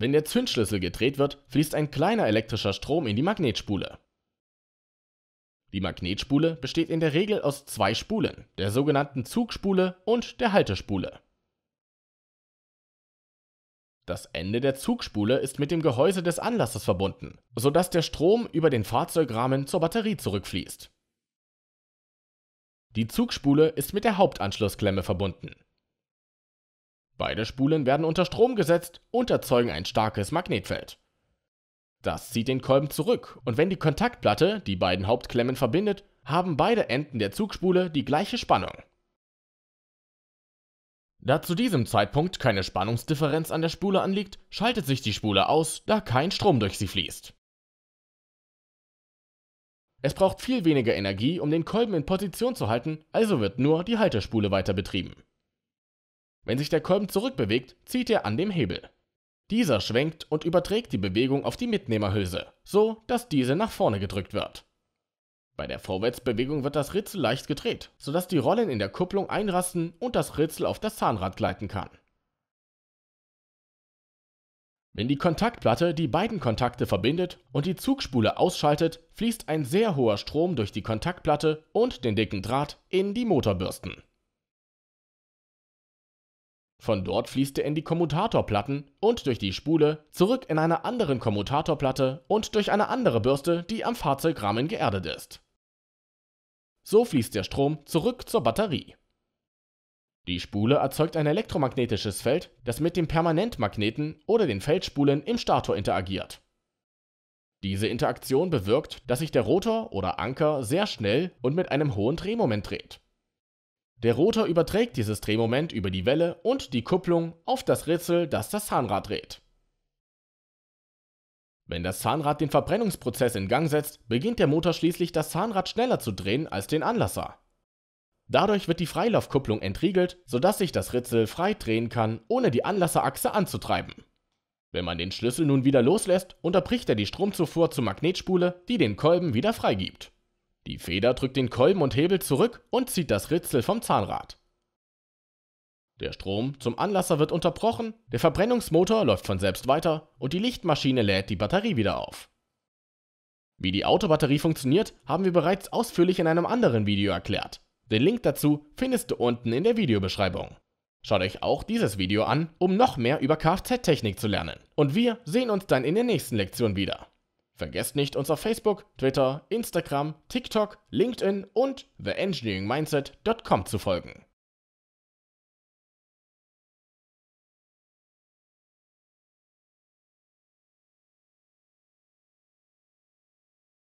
Wenn der Zündschlüssel gedreht wird, fließt ein kleiner elektrischer Strom in die Magnetspule. Die Magnetspule besteht in der Regel aus zwei Spulen, der sogenannten Zugspule und der Haltespule. Das Ende der Zugspule ist mit dem Gehäuse des Anlasses verbunden, sodass der Strom über den Fahrzeugrahmen zur Batterie zurückfließt. Die Zugspule ist mit der Hauptanschlussklemme verbunden. Beide Spulen werden unter Strom gesetzt und erzeugen ein starkes Magnetfeld. Das zieht den Kolben zurück und wenn die Kontaktplatte die beiden Hauptklemmen verbindet, haben beide Enden der Zugspule die gleiche Spannung. Da zu diesem Zeitpunkt keine Spannungsdifferenz an der Spule anliegt, schaltet sich die Spule aus, da kein Strom durch sie fließt. Es braucht viel weniger Energie, um den Kolben in Position zu halten, also wird nur die Haltespule weiter betrieben. Wenn sich der Kolben zurückbewegt, zieht er an dem Hebel. Dieser schwenkt und überträgt die Bewegung auf die Mitnehmerhülse, so dass diese nach vorne gedrückt wird. Bei der Vorwärtsbewegung wird das Ritzel leicht gedreht, sodass die Rollen in der Kupplung einrasten und das Ritzel auf das Zahnrad gleiten kann. Wenn die Kontaktplatte die beiden Kontakte verbindet und die Zugspule ausschaltet, fließt ein sehr hoher Strom durch die Kontaktplatte und den dicken Draht in die Motorbürsten. Von dort fließt er in die Kommutatorplatten und durch die Spule zurück in einer anderen Kommutatorplatte und durch eine andere Bürste, die am Fahrzeugrahmen geerdet ist. So fließt der Strom zurück zur Batterie. Die Spule erzeugt ein elektromagnetisches Feld, das mit dem Permanentmagneten oder den Feldspulen im Stator interagiert. Diese Interaktion bewirkt, dass sich der Rotor oder Anker sehr schnell und mit einem hohen Drehmoment dreht. Der Rotor überträgt dieses Drehmoment über die Welle und die Kupplung auf das Ritzel, das das Zahnrad dreht. Wenn das Zahnrad den Verbrennungsprozess in Gang setzt, beginnt der Motor schließlich das Zahnrad schneller zu drehen als den Anlasser. Dadurch wird die Freilaufkupplung entriegelt, sodass sich das Ritzel frei drehen kann, ohne die Anlasserachse anzutreiben. Wenn man den Schlüssel nun wieder loslässt, unterbricht er die Stromzufuhr zur Magnetspule, die den Kolben wieder freigibt. Die Feder drückt den Kolben und Hebel zurück und zieht das Ritzel vom Zahnrad. Der Strom zum Anlasser wird unterbrochen, der Verbrennungsmotor läuft von selbst weiter und die Lichtmaschine lädt die Batterie wieder auf. Wie die Autobatterie funktioniert, haben wir bereits ausführlich in einem anderen Video erklärt. Den Link dazu findest du unten in der Videobeschreibung. Schaut euch auch dieses Video an, um noch mehr über Kfz-Technik zu lernen. Und wir sehen uns dann in der nächsten Lektion wieder. Vergesst nicht, uns auf Facebook, Twitter, Instagram, TikTok, LinkedIn und theengineeringmindset.com zu folgen.